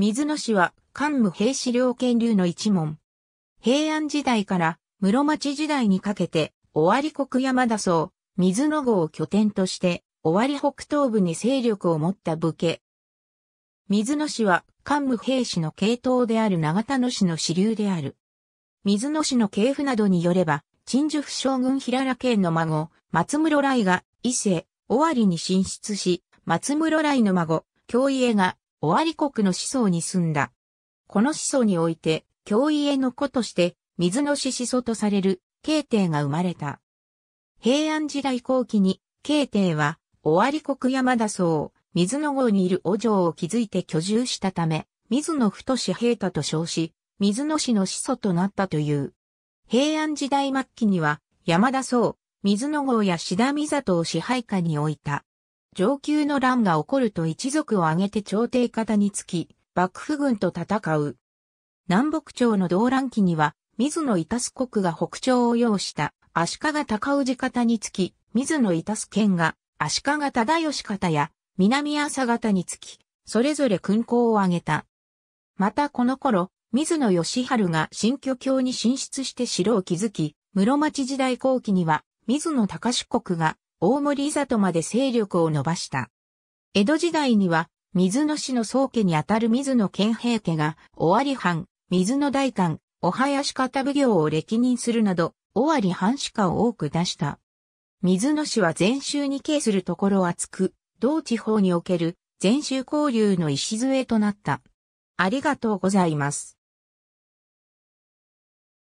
水野氏は桓武平氏両権流の一門。平安時代から室町時代にかけて、尾張国山田荘、水野郷を拠点として、尾張北東部に勢力を持った武家。水野氏は桓武平氏の系統である長田野氏の支流である。水野氏の系譜などによれば、陳寿府将軍平良県の孫、松室来が伊勢、尾張に進出し、松室来の孫、京家が尾張国の始祖に住んだ。この始祖において、京家の子として、水の始祖とされる、慶帝が生まれた。平安時代後期に、慶帝は、尾張国山田荘、水の郷にいるお嬢を築いて居住したため、水野太子平太と称し、水野氏の始祖となったという。平安時代末期には、山田荘、水の郷や志田三里を支配下に置いた。上級の乱が起こると一族を挙げて朝廷方につき、幕府軍と戦う。南北朝の動乱期には、水野板す国が北朝を要した足利高氏方につき、水野板す県が足利忠義方や南朝方につき、それぞれ勲功を挙げた。またこの頃、水野義春が新居郷に進出して城を築き、室町時代後期には、水野高志国が大森里まで勢力を伸ばした。江戸時代には、水野氏の宗家にあたる水野県平家が、尾張藩、水野大官、お囃子方奉行を歴任するなど、尾張藩士家を多く出した。水野氏は禅宗に敬するところ厚く、同地方における禅宗交流の礎となった。ありがとうございます。